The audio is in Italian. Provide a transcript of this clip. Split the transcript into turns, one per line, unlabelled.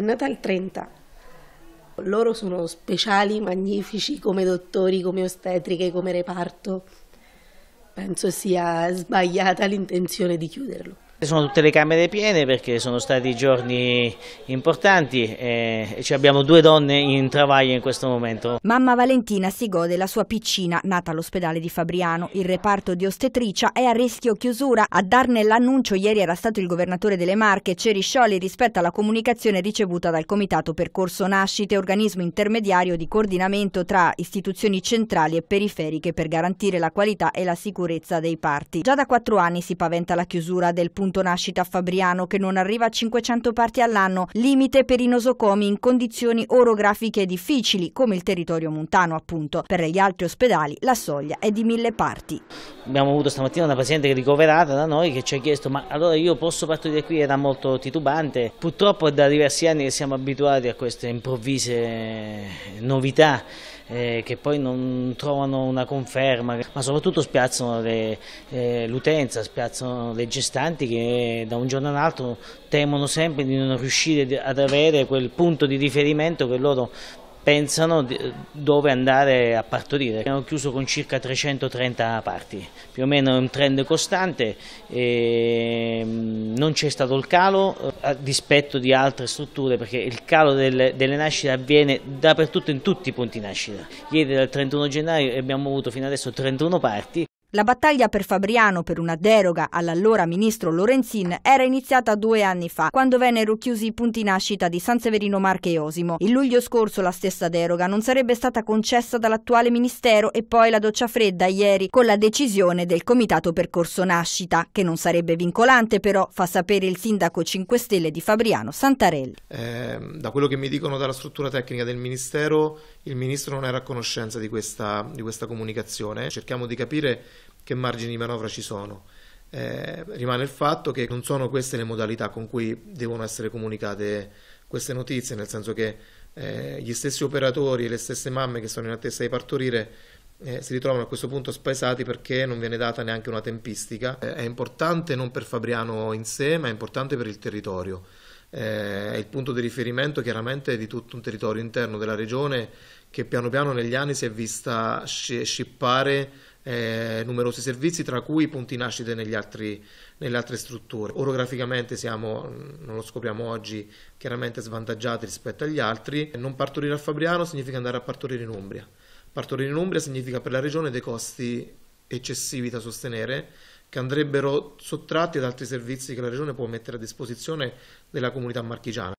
è nata il 30. Loro sono speciali, magnifici come dottori, come ostetriche, come reparto. Penso sia sbagliata
l'intenzione di chiuderlo.
Sono tutte le camere piene perché sono stati giorni importanti eh, e abbiamo due donne in travaglio in questo momento.
Mamma Valentina si gode la sua piccina nata all'ospedale di Fabriano. Il reparto di ostetricia è a rischio chiusura. A darne l'annuncio ieri era stato il governatore delle Marche Ceriscioli rispetto alla comunicazione ricevuta dal Comitato Percorso Nascite, organismo intermediario di coordinamento tra istituzioni centrali e periferiche per garantire la qualità e la sicurezza dei parti. Già da quattro anni si paventa la chiusura del punto punto nascita a Fabriano che non arriva a 500 parti all'anno, limite per i nosocomi in condizioni orografiche difficili come il territorio montano appunto. Per gli altri ospedali la soglia è di mille parti
abbiamo avuto stamattina una paziente ricoverata da noi che ci ha chiesto ma allora io posso partire qui? Era molto titubante. Purtroppo è da diversi anni che siamo abituati a queste improvvise eh, novità eh, che poi non trovano una conferma, ma soprattutto spiazzano eh, l'utenza, eh, spiazzano le gestanti che da un giorno all'altro temono sempre di non riuscire ad avere quel punto di riferimento che loro pensano dove andare a partorire. Abbiamo chiuso con circa 330 parti, più o meno è un trend costante, ehm, non c'è stato il calo eh, a dispetto di altre strutture perché il calo delle, delle nascite avviene dappertutto in tutti i punti nascita. Ieri dal 31 gennaio abbiamo avuto fino adesso 31 parti.
La battaglia per Fabriano per una deroga all'allora ministro Lorenzin era iniziata due anni fa, quando vennero chiusi i punti nascita di San Severino Marche e Osimo. In luglio scorso la stessa deroga non sarebbe stata concessa dall'attuale ministero e poi la doccia fredda ieri con la decisione del comitato percorso nascita, che non sarebbe vincolante però, fa sapere il sindaco 5 Stelle di Fabriano Santarelli. Eh,
da quello che mi dicono dalla struttura tecnica del ministero, il ministro non era a conoscenza di questa, di questa comunicazione. Cerchiamo di capire che margini di manovra ci sono. Eh, rimane il fatto che non sono queste le modalità con cui devono essere comunicate queste notizie, nel senso che eh, gli stessi operatori e le stesse mamme che sono in attesa di partorire eh, si ritrovano a questo punto spaesati perché non viene data neanche una tempistica. Eh, è importante non per Fabriano in sé, ma è importante per il territorio. Eh, è il punto di riferimento chiaramente di tutto un territorio interno della regione che piano piano negli anni si è vista scippare eh, numerosi servizi, tra cui punti nascite negli altri, nelle altre strutture. Orograficamente siamo, mm, non lo scopriamo oggi, chiaramente svantaggiati rispetto agli altri. Non partorire a Fabriano significa andare a partorire in Umbria. Partorire in Umbria significa per la regione dei costi eccessivi da sostenere che andrebbero sottratti ad altri servizi che la regione può mettere a disposizione della comunità marchigiana.